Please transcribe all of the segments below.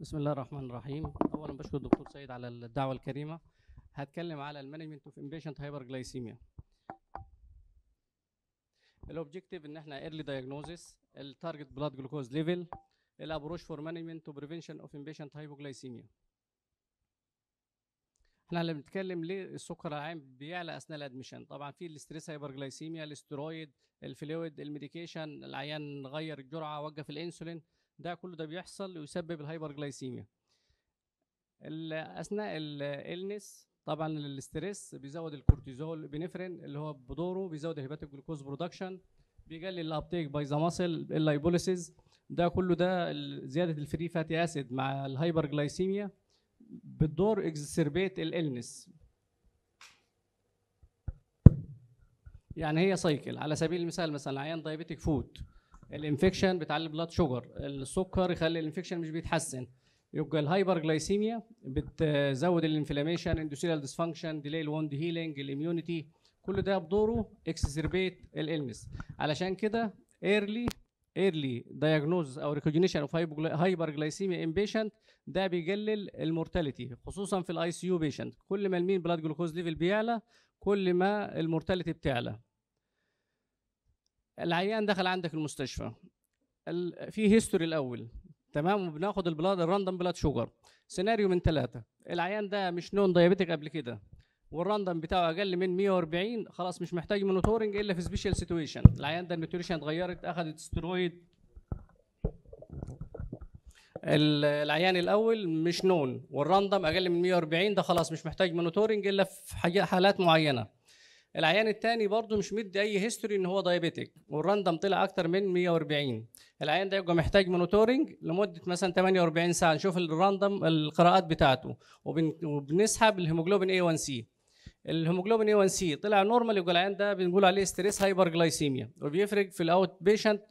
بسم الله الرحمن الرحيم اولا بشكر الدكتور سيد على الدعوه الكريمه هتكلم على المانجمنت اوف امبيشنت هايبر جلايسيميا الاوبجيكتيف ان احنا ايرلي دايجنوزيس التارجت بلاد جلوكوز ليفل الابروش فور مانجمنت تو بريفنشن اوف امبيشنت هايبوجلايسيميا احنا اللي بنتكلم ليه السكر العام بيعلى اثناء الادميشن طبعا في الاستريس جلايسيميا الاسترويد الفلويد الميديكيشن العيان غير الجرعه وقف الانسولين ده كله ده بيحصل ويسبب الهايبر جلايسيميا اثناء الالنس طبعا الاستريس بيزود الكورتيزول بنفرين اللي هو بدوره بيزود الهيباتيك جلوكوز برودكشن بيقلل الابتيك باي ذا ماسل اللايبوليسيز ده كله ده زياده الفري فاتي اسيد مع الهايبر جلايسيميا بتدور اكزسربيت الالنس يعني هي سايكل على سبيل المثال مثلا عيان دايبيتك فوت الانفكشن بتعلي البلاد شوجر السكر يخلي الانفكشن مش بيتحسن يبقى الهايبر جلايسيميا بتزود الانفلاميشن اندوثيريال ديسفانكشن ديلي الوند هيلينج الاميونيتي كل ده بدوره اكسسربيت الالمس علشان كده ايرلي ايرلي دايجنوز او ريكوجنيشن اوف هايبر جلايسيميا ان بيشنت ده بيقلل المورتاليتي خصوصا في الاي سي يو بيشنت كل ما المين بلاد جلوكوز ليفل بيعلى كل ما المورتاليتي بتعلى العيان دخل عندك المستشفى في هيستوري الاول تمام وبناخد البلاد الراندوم بلاد شوجر سيناريو من ثلاثه العيان ده مش نون دايابيتك قبل كده والراندوم بتاعه اقل من 140 خلاص مش محتاج مونيتورنج الا في سبيشال سيتويشن العيان ده النيوتريشن اتغيرت اخذت سترويد العيان الاول مش نون والراندوم اقل من 140 ده خلاص مش محتاج مونيتورنج الا في حالات معينه العيان التاني برضه مش مدي اي هيستوري ان هو دايابيتيك والراندم طلع اكتر من 140 العيان ده يبقى محتاج مونيتورنج لمده مثلا 48 ساعه نشوف الراندم القراءات بتاعته وبنسحب الهيموجلوبين اي 1 سي الهيموجلوبين اي 1 سي طلع نورمال يبقى العيان ده بنقول عليه ستريس هايبر جلايسيميا وبيفرق في الاوت بيشنت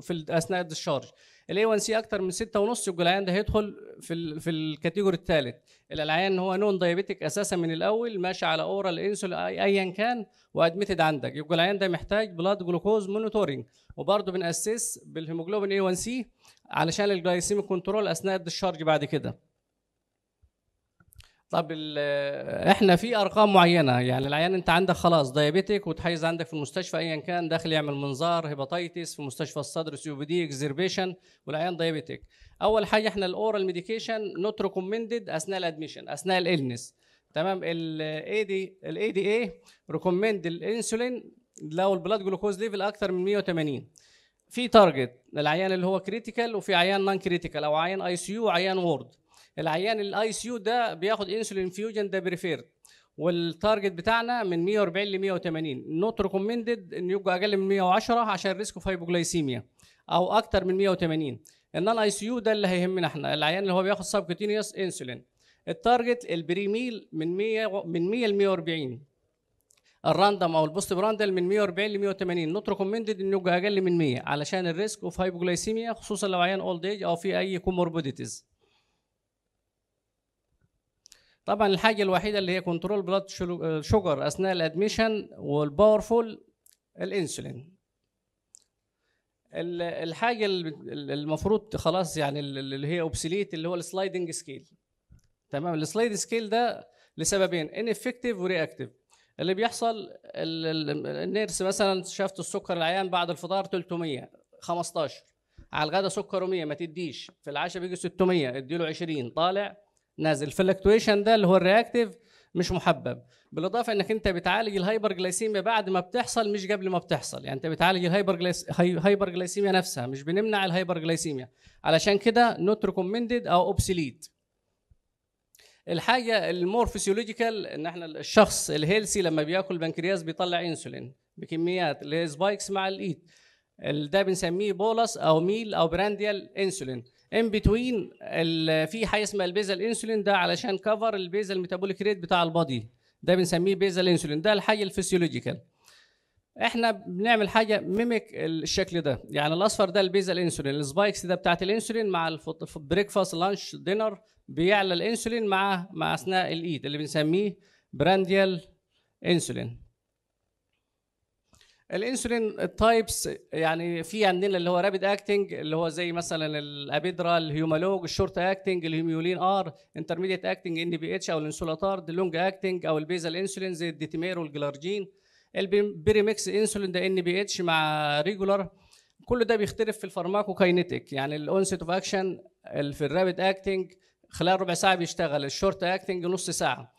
في اثناء الدشارج الاي 1 سي اكتر من 6.5 يبقى العيان ده هيدخل في ال في الكاتيجوري الثالث العيان هو نون دايابيتيك اساسا من الاول ماشي على اورال انسول ايا كان وادمتد عندك يبقى العيان ده محتاج بلاد جلوكوز مونيتورنج وبرده بنأسس بالهيموجلوبين اي 1 سي علشان الجلايسيميك كنترول اثناء الدشارج بعد كده طب احنا في ارقام معينه يعني العيان انت عندك خلاص ديابيتك وتحيز عندك في المستشفى ايا كان داخل يعمل منظار هيباتيتس في مستشفى الصدر سي بي دي اكزربيشن والعيان ديابيتك اول حاجه احنا الاورال ميديكيشن نوت ريكومندد اثناء الادميشن اثناء الالنس تمام الاي دي الاي دي اي ريكومند الانسولين لو البلاد جلوكوز ليفل اكثر من 180 في تارجت العيان اللي هو كريتيكال وفي عيان نان كريتيكال او عيان اي سي يو وعيان وورد العيان الاي سي يو ده بياخد انسولين فيوجن ده بريفيرد والتارجت بتاعنا من 140 ل 180 نوت ريكومندد ان يبقى اقل من 110 عشان اوف هايبوجلايسيميا او اكتر من 180 النون اي سي يو ده اللي هيهمنا احنا العيان اللي هو بياخد سبكوتينيوس انسولين التارجت البريميل من 100 من 100 ل 140 الراندم او البوست براندل من 140 ل 180 نوت ريكومندد انه يبقى اقل من 100 علشان الريسك اوف هايبوجلايسيميا خصوصا لو عيان اولد ايج او في اي كوموربيديتيز طبعا الحاجه الوحيده اللي هي كنترول بلاد شوجر اثناء الادميشن والباورفول الانسولين الحاجه المفروض خلاص يعني اللي هي اوبسليت اللي هو السلايدنج سكيل تمام السلايد سكيل ده لسببين ان افكتيف ورياكتيف اللي بيحصل النيرس مثلا شافت السكر العيان بعد الفطار 300 15 على الغداء سكره 100 ما تديش في العشاء بيجي 600 اديله 20 طالع نازل فلكتويشن ده اللي هو الرياكتيف مش محبب بالاضافه انك انت بتعالج الهايبر جلايسيميا بعد ما بتحصل مش قبل ما بتحصل يعني انت بتعالج الهايبر هايبر جلايسيميا نفسها مش بنمنع الهايبر جلايسيميا علشان كده نوت ريكومندد او اوبسليت الحاجه المور فيسيولوجيكال ان احنا الشخص الهيلسي لما بياكل بنكرياس بيطلع انسولين بكميات اللي هي سبايكس مع الايت ده بنسميه بولس او ميل او برانديال انسولين ان بتوين في حاجه اسمها البيزل انسولين ده علشان كفر البيزل ميتابوليك ريت بتاع البادي ده بنسميه بيزل انسولين ده الحاجه الفسيولوجيكال احنا بنعمل حاجه ميميك الشكل ده يعني الاصفر ده البيزل انسولين السبايكس ده بتاعت الانسولين مع البريكفاست لانش دينر بيعلى الانسولين مع مع اثناء الايد اللي بنسميه برانديال انسولين الانسولين التايبس يعني في عندنا اللي هو رابيد اكتنج اللي هو زي مثلا الابيدرا الهيومالوج الشورت اكتنج الهيميولين ار انترميديت اكتنج ان بي اتش او الانسولاتارد اللونج اكتنج او البيزل انسولين زي الديتيمير والجلارجين البريميكس انسولين ده ان بي اتش مع ريجولار كل ده بيختلف في الفارماكوكاينيتيك يعني الاونست اوف اكشن في الرابيد اكتنج خلال ربع ساعه بيشتغل الشورت اكتنج نص ساعه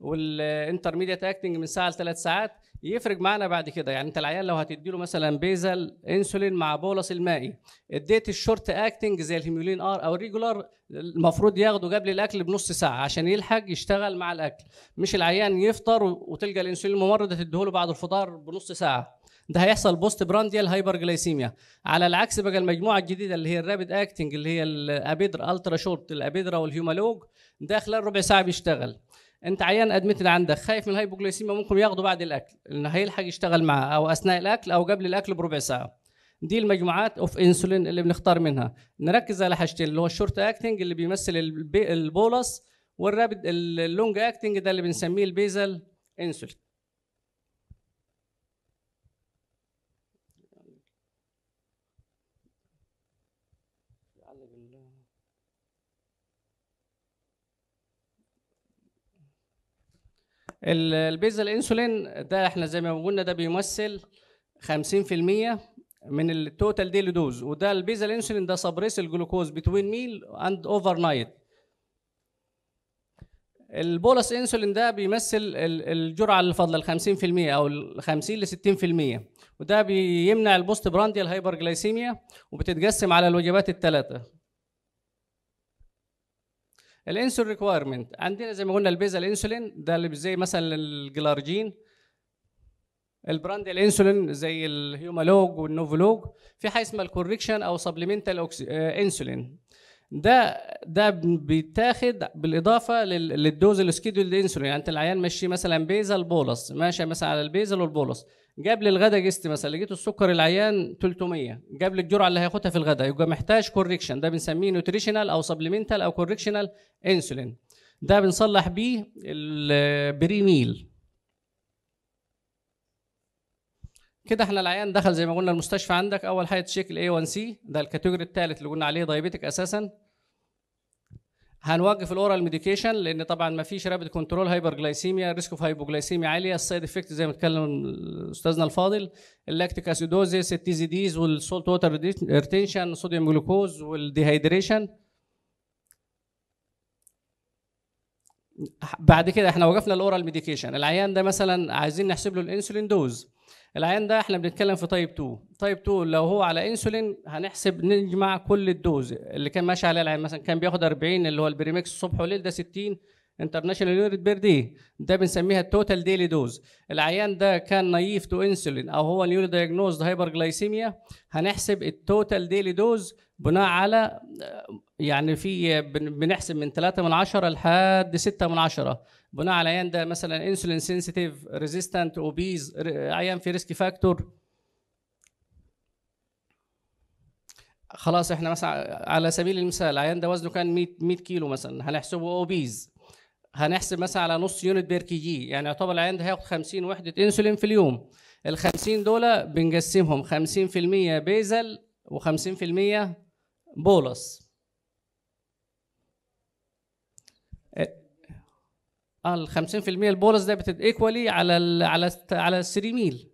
والانترميديت اكتنج من ساعه لثلاث ساعات يفرق معانا بعد كده يعني انت العيان لو هتدي له مثلا بيزل انسولين مع بولس المائي اديت الشورت اكتنج زي الهيمولين ار او الريجولار المفروض ياخده قبل الاكل بنص ساعه عشان يلحق يشتغل مع الاكل مش العيان يفطر وتلقى الانسولين تديه تديهوله بعد الفطار بنص ساعه ده هيحصل بوست برانديال هايبرجلايسيميا على العكس بقى المجموعه الجديده اللي هي الرابيد اكتنج اللي هي الابيدرا الترا شورت الابيدرا والهيومالوج ده خلال ربع ساعه بيشتغل انت عيان ادمت عندك خايف من الهايبوجلايسيميا ممكن ياخده بعد الاكل انه هيلحق يشتغل معاه او اثناء الاكل او قبل الاكل بربع ساعه دي المجموعات اوف انسولين اللي بنختار منها نركز على حاجتين اللي هو الشورت اكتنج اللي بيمثل البولس والرابد اللونج اكتنج ده اللي بنسميه البيزل انسولين البيز انسولين ده احنا زي ما قلنا ده بيمثل 50% من التوتال ديلي دوز وده البيز انسولين ده سبريس الجلوكوز بتوين ميل اند اوفر نايت البولس انسولين ده بيمثل الجرعه اللي فاضله ال 50% او ال 50 ل 60% وده بيمنع البوست برانديال جلايسيميا وبتتقسم على الوجبات الثلاثه الانسولين ريكويرمنت عندنا زي ما قلنا البيزا الانسولين ده اللي زي مثلا الجلارجين البراند الانسولين زي الهيومالوج والنوفولوج في حاجه اسمها الكوركشن او سبلمنتال انسولين آه، ده ده بيتاخد بالاضافه للدوز السكيدول انسولين يعني انت العيان ماشي مثلا بيزا بولس ماشي مثلا على البيزا والبولس جاب للغدا جست مثلا لقيت السكر العيان 300 جاب لي الجرعه اللي هياخدها في الغدا يبقى محتاج كوركشن ده بنسميه نوتريشنال او سبلمنتال او كوركشنال انسولين ده بنصلح بيه البريميل كده احنا العيان دخل زي ما قلنا المستشفى عندك اول حاجه تشيك الاي 1 سي ده الكاتيجوري الثالث اللي قلنا عليه دايابيتك اساسا هنوقف الاورال ميديكيشن لان طبعا ما فيش رابد كنترول هايبر جلايسيميا ريسك اوف هايبوجلايسيميا عاليه السايد افكت زي ما اتكلم استاذنا الفاضل اللاكتيك اسيدوزيس التي زي ديز والسولت ووتر ريتنشن صوديوم جلوكوز والديهايدريشن بعد كده احنا وقفنا الاورال ميديكيشن العيان ده مثلا عايزين نحسب له الانسولين دوز العيان ده احنا بنتكلم في تايب 2 تايب 2 لو هو على انسولين هنحسب نجمع كل الدوز اللي كان ماشي عليه العيان مثلا كان بياخد 40 اللي هو البريميكس الصبح والليل ده 60 انترناشونال يونت بير دي ده بنسميها التوتال ديلي دوز العيان ده كان نايف تو انسولين او هو نيو دايجنوزد هايبر جلايسيميا هنحسب التوتال ديلي دوز بناء على يعني في بنحسب من 3 من 10 لحد 6 من 10 بناء على عيان ده مثلا انسولين سنسيتيف ريزيستنت اوبيز عيان في ريسك فاكتور خلاص احنا مثلا على سبيل المثال عيان ده وزنه كان 100 100 كيلو مثلا هنحسبه اوبيز هنحسب مثلا على نص يونت بير كي جي يعني يعتبر العيان ده هياخد 50 وحده انسولين في اليوم ال 50 دول بنقسمهم 50% بيزل و50% بولس اه ال 50% البولس ده ايكوالي على الـ على الـ على السري ميل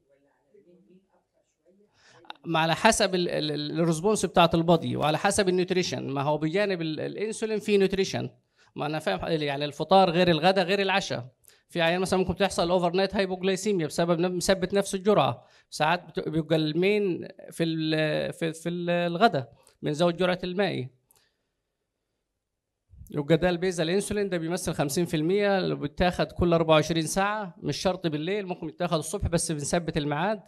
على حسب الريسبونس بتاعت البادي وعلى حسب النيوتريشن ما هو بجانب الانسولين في نيوتريشن ما انا فاهم يعني الفطار غير الغداء غير العشاء في عيان مثلا ممكن تحصل اوفر نايت هايبوجلايسيميا بسبب مثبت نفس الجرعه ساعات بيبقى المين في في, في الغداء من زود جرعه المائي يبقى ده البيزا الانسولين ده بيمثل 50% اللي بيتاخد كل 24 ساعه مش شرط بالليل ممكن يتاخد الصبح بس بنثبت الميعاد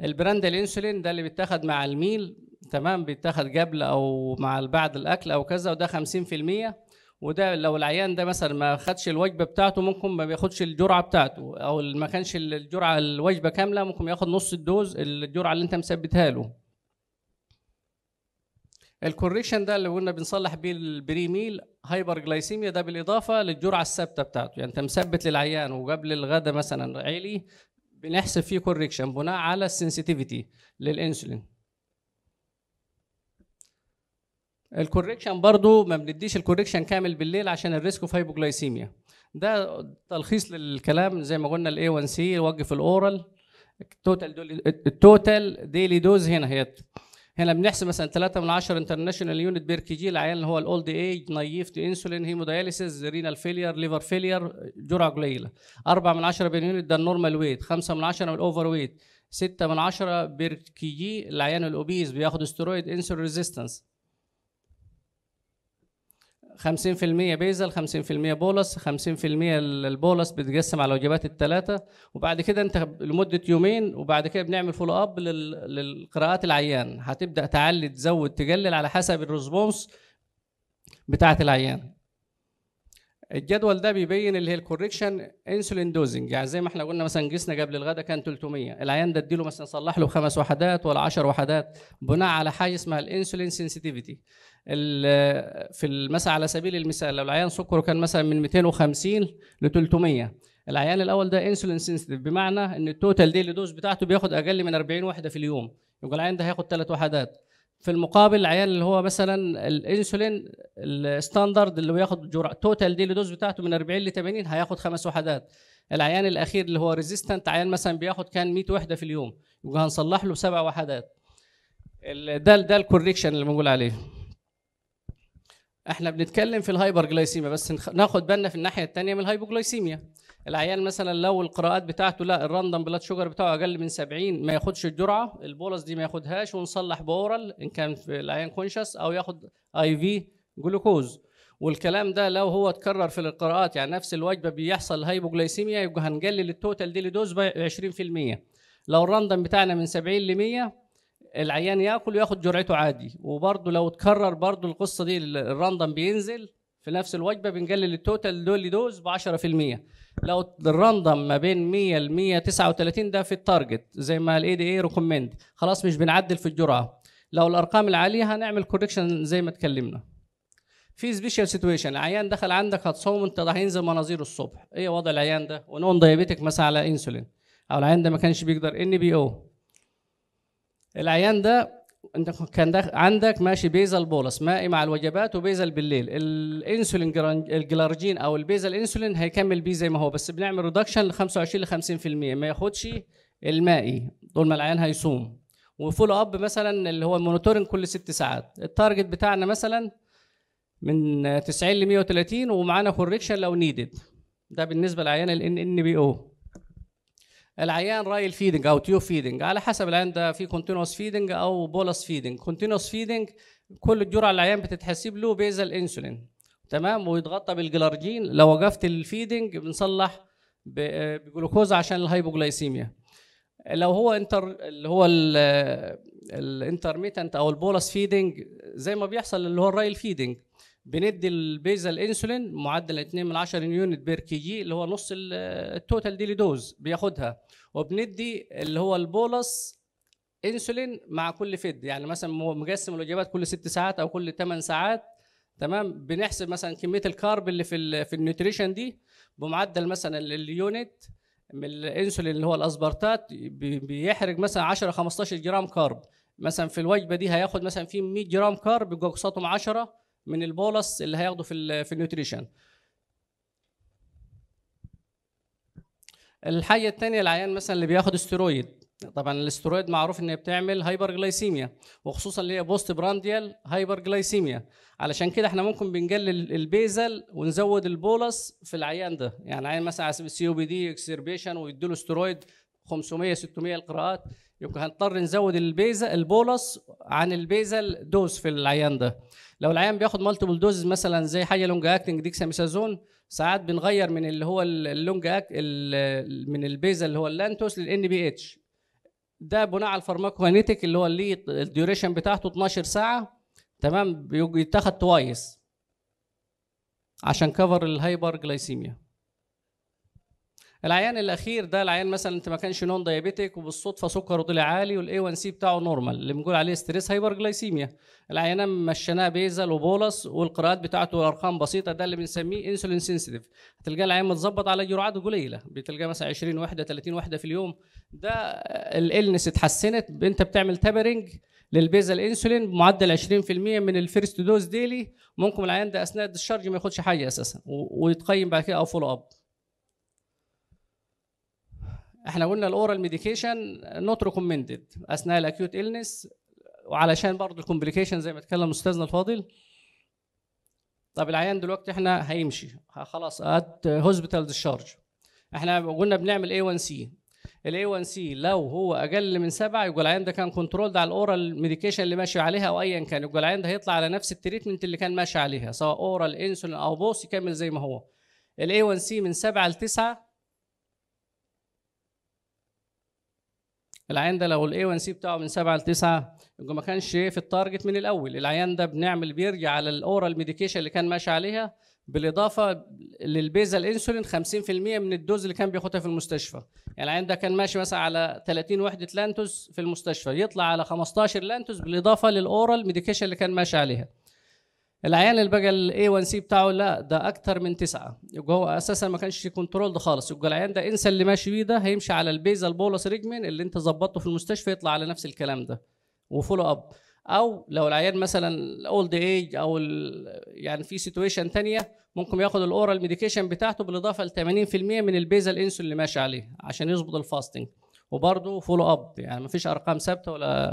البراند الانسولين ده اللي بيتاخد مع الميل تمام بيتاخد قبل او مع بعد الاكل او كذا وده 50% وده لو العيان ده مثلا ما خدش الوجبه بتاعته ممكن ما بياخدش الجرعه بتاعته او ما كانش الجرعه الوجبه كامله ممكن ياخد نص الدوز الجرعه اللي انت مثبتها له الكوريكشن ده اللي قلنا بنصلح بيه البريميل هايبر جلايسيميا ده بالاضافه للجرعه الثابته بتاعته يعني انت مثبت للعيان وقبل الغداء مثلا عيلي بنحسب فيه كوريكشن بناء على السنسيتيفيتي للانسولين الكوريكشن برضو ما بنديش الكوريكشن كامل بالليل عشان الريسك اوف هايبوجلايسيميا ده تلخيص للكلام زي ما قلنا الاي 1 سي وقف الاورال التوتال التوتال ديلي دوز هنا هي هنا بنحسب مثلا 3 من 10 انترناشونال يونت بير كي جي العيان اللي هو الاولد ايج نايف تو انسولين هيموداياليسيس رينال فيلير ليفر فيلير جرعه قليله 4 من 10 بير يونت ده النورمال ويت 5 من 10 من الاوفر ويت 6 من 10 بير كي جي العيان الاوبيز بياخد ستيرويد انسولين ريزيستنس 50% بيزل 50% بولس 50% البولس بتقسم على الوجبات الثلاثه وبعد كده انت لمده يومين وبعد كده بنعمل فولو اب للقراءات العيان هتبدا تعلي تزود تقلل على حسب الريسبونس بتاعه العيان الجدول ده بيبين اللي هي الكوريكشن انسولين دوزنج يعني زي ما احنا قلنا مثلا جسنا قبل الغداء كان 300 العيان ده اديله مثلا صلح له خمس وحدات ولا 10 وحدات بناء على حاجه اسمها الانسولين سنسيتيفيتي في مثلا على سبيل المثال لو العيان سكره كان مثلا من 250 ل 300 العيان الاول ده انسولين سنسيتيف بمعنى ان التوتال ديلي دوز بتاعته بياخد اقل من 40 وحده في اليوم يبقى العيان ده هياخد ثلاث وحدات في المقابل العيان اللي هو مثلا الانسولين الستاندرد اللي بياخد جرعه توتال ديلي دوز بتاعته من 40 ل 80 هياخد خمس وحدات العيان الاخير اللي هو ريزيستنت عيان مثلا بياخد كان 100 وحده في اليوم يبقى هنصلح له سبع وحدات ده ده الكوريكشن اللي بنقول عليه احنا بنتكلم في الهايبر جلايسيميا بس ناخد بالنا في الناحيه الثانيه من الهايبوجلايسيميا العيان مثلا لو القراءات بتاعته لا الراندم بلاد شوجر بتاعه اقل من 70 ما ياخدش الجرعه البولس دي ما ياخدهاش ونصلح باورال ان كان في العيان كونشس او ياخد اي في جلوكوز والكلام ده لو هو اتكرر في القراءات يعني نفس الوجبه بيحصل هايبوجلايسيميا يبقى هنقلل التوتال ديلي دوز ب 20% لو الراندم بتاعنا من 70 ل 100 العيان ياكل وياخد جرعته عادي وبرضه لو اتكرر برضه القصه دي الراندم بينزل في نفس الوجبه بنقلل التوتال دولي دوز ب 10% لو الراندم ما بين 100 ل 139 ده في التارجت زي ما الاي دي اي ريكومند خلاص مش بنعدل في الجرعه لو الارقام العاليه هنعمل كوركشن زي ما اتكلمنا في سبيشال سيتويشن العيان دخل عندك هتصوم انت راح ينزل مناظيره الصبح ايه وضع العيان ده ونون دايابيتك مثلا على انسولين او العيان ده ما كانش بيقدر ان بي او العيان ده انت كان عندك ماشي بيزل بولس مائي مع الوجبات وبيزل بالليل الانسولين الجلارجين او البيزل انسولين هيكمل بيه زي ما هو بس بنعمل ريدكشن ل 25 ل 50% ما ياخدش المائي طول ما العيان هيصوم وفولو اب مثلا اللي هو المونيتورنج كل ست ساعات التارجت بتاعنا مثلا من 90 ل 130 ومعانا كوركشن لو نيدد ده بالنسبه لعيان ال ان بي او العيان رايل فيدنج او تيوب فيدنج على حسب العيان ده في كونتينوس فيدنج او بولس فيدنج كونتينوس فيدنج كل الجرعه العيان بتتحسب له بيزل انسولين تمام ويتغطى بالجلارجين لو وقفت الفيدنج بنصلح آه، بجلوكوز عشان الهايبوجلايسيميا لو هو انتر اللي هو الانترميتنت او البولس فيدنج زي ما بيحصل اللي هو الرايل فيدنج بندي البيزا الانسولين معدل 2 من 10 يونت بير كي جي اللي هو نص التوتال ديلي دوز بياخدها وبندي اللي هو البولس انسولين مع كل فيد يعني مثلا مقسم الوجبات كل 6 ساعات او كل 8 ساعات تمام بنحسب مثلا كميه الكارب اللي في في النيوتريشن دي بمعدل مثلا اليونت من الانسولين اللي هو الاسبرتات بيحرق مثلا 10 15 جرام كارب مثلا في الوجبه دي هياخد مثلا في 100 جرام كارب يبقى قصاتهم 10 من البولس اللي هياخده في في النيوتريشن الحاجه الثانيه العيان مثلا اللي بياخد استرويد طبعا الاسترويد معروف ان بتعمل هايبر جلايسيميا وخصوصا اللي هي بوست برانديال هايبر جلايسيميا علشان كده احنا ممكن بنقلل البيزل ونزود البولس في العيان ده يعني عيان مثلا على سي او بي دي اكسربيشن له استرويد 500 600 القراءات يبقى هنضطر نزود البيزا البولس عن البيزا دوز في العيان ده لو العيان بياخد مالتيبل دوز مثلا زي حاجه لونج اكتنج ديكساميثازون ساعات بنغير من اللي هو اللونج اك من البيزا اللي هو اللانتوس للان بي اتش ده بناء على الفارماكوانيتيك اللي هو اللي الديوريشن بتاعته 12 ساعه تمام بيتاخد توايس عشان كفر الهايبر جلايسيميا العيان الاخير ده العيان مثلا انت ما كانش نون دايابيتك وبالصدفه سكره طلع عالي والاي 1 سي بتاعه نورمال اللي بنقول عليه ستريس هايبر جلايسيميا العيان مشيناه بيزل وبولس والقراءات بتاعته ارقام بسيطه ده اللي بنسميه انسولين سنسيتيف هتلقى العيان متظبط على جرعات قليله بتلقى مثلا 20 وحده 30 وحده في اليوم ده الالنس اتحسنت انت بتعمل تابرنج للبيزل انسولين بمعدل 20% من الفيرست دوز ديلي ممكن العيان ده اثناء الشرج ما ياخدش حاجه اساسا ويتقيم بعد كده او فولو اب احنا قلنا الاورال ميديكيشن نوت ريكومندد اثناء الاكيوت النس وعلشان برضه الكومبليكيشن زي ما اتكلم استاذنا الفاضل طب العيان دلوقتي احنا هيمشي خلاص ات هوسبيتال ديشارج احنا قلنا بنعمل اي 1 سي الاي 1 سي لو هو اقل من سبعه يبقى العيان ده كان كنترول ده على الاورال ميديكيشن اللي ماشي عليها او ايا كان يبقى العيان ده هيطلع على نفس التريتمنت اللي كان ماشي عليها سواء اورال انسولين او بوس يكمل زي ما هو الاي 1 سي من سبعه لتسعه العيان ده لو الاي 1 سي بتاعه من 7 ل 9 ما كانش في التارجت من الاول العيان ده بنعمل بيرجع على الاورال ميديكيشن اللي كان ماشي عليها بالاضافه للبيزا انسولين 50% من الدوز اللي كان بياخدها في المستشفى يعني العيان ده كان ماشي مثلا على 30 وحده لانتوز في المستشفى يطلع على 15 لانتوز بالاضافه للاورال ميديكيشن اللي كان ماشي عليها العيان اللي بقى الاي 1 سي بتاعه لا ده اكتر من تسعة يبقى هو اساسا ما كانش كنترول ده خالص يبقى العيان ده انسى اللي ماشي بيه ده هيمشي على البيزل بولس ريجمن اللي انت ظبطته في المستشفى يطلع على نفس الكلام ده وفولو اب او لو العيان مثلا الاولد ايج او يعني في سيتويشن ثانيه ممكن ياخد الاورال ميديكيشن بتاعته بالاضافه ل 80% من البيزل انسول اللي ماشي عليه عشان يظبط الفاستنج وبرده فولو اب يعني ما فيش ارقام ثابته ولا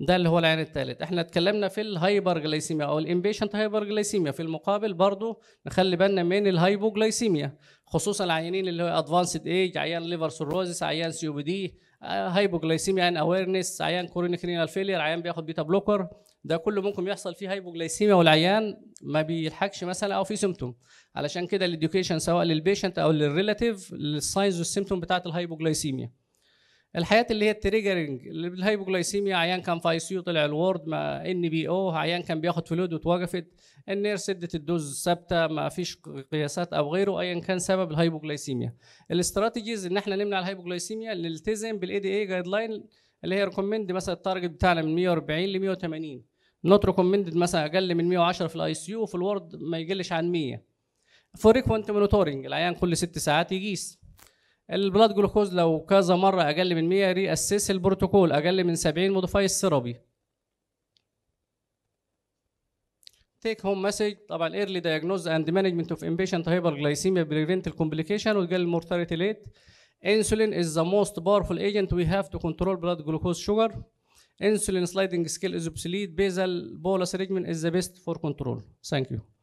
ده اللي هو العين الثالث احنا اتكلمنا في الهايبرجلايسيميا او الامبيشنت هايبرجلايسيميا في المقابل برضو نخلي بالنا من الهايبوجلايسيميا خصوصا العيانين اللي هو ادفانسد ايج عيان ليفر سيروزس عيان سي بي دي هايبوجلايسيميا عيان اويرنس عيان كورونيك رينال فيلير عيان بياخد بيتا بلوكر ده كله ممكن يحصل فيه هايبوجلايسيميا والعيان ما بيلحقش مثلا او في سيمتوم علشان كده الاديوكيشن سواء للبيشنت او للريلاتيف للساينز والسيمتوم بتاعه الهايبوجلايسيميا الحياه اللي هي التريجرنج الهايبوجلايسيميا عيان كان في اي سي طلع الورد ما ان بي او عيان كان بياخد فلود واتوقفت النيرس ادت الدوز ثابته ما فيش قياسات او غيره ايا كان سبب الهايبوجلايسيميا الاستراتيجيز ان احنا نمنع الهايبوجلايسيميا نلتزم بالاي دي اي جايد لاين اللي هي ريكومند مثلا التارجت بتاعنا من 140 ل 180 نوت ريكومند مثلا اقل من 110 في الاي سي يو وفي الورد ما يقلش عن 100 فريكوانت مونيتورنج العيان كل ست ساعات يقيس البلاد جلوكوز لو كذا مره اقل من 100 ري اسس البروتوكول اقل من 70 موديفاي السيرابي تيك هوم مسج طبعا ايرلي دايجنوز اند مانجمنت اوف امبيشنت هايبر جلايسيميا بريفنت الكومبليكيشن وتقلل المورتاليتي ليت انسولين از ذا موست باورفول ايجنت وي هاف تو كنترول بلاد جلوكوز شوجر انسولين سلايدنج سكيل از اوبسليت basal بولس ريجمن از ذا بيست فور كنترول ثانك يو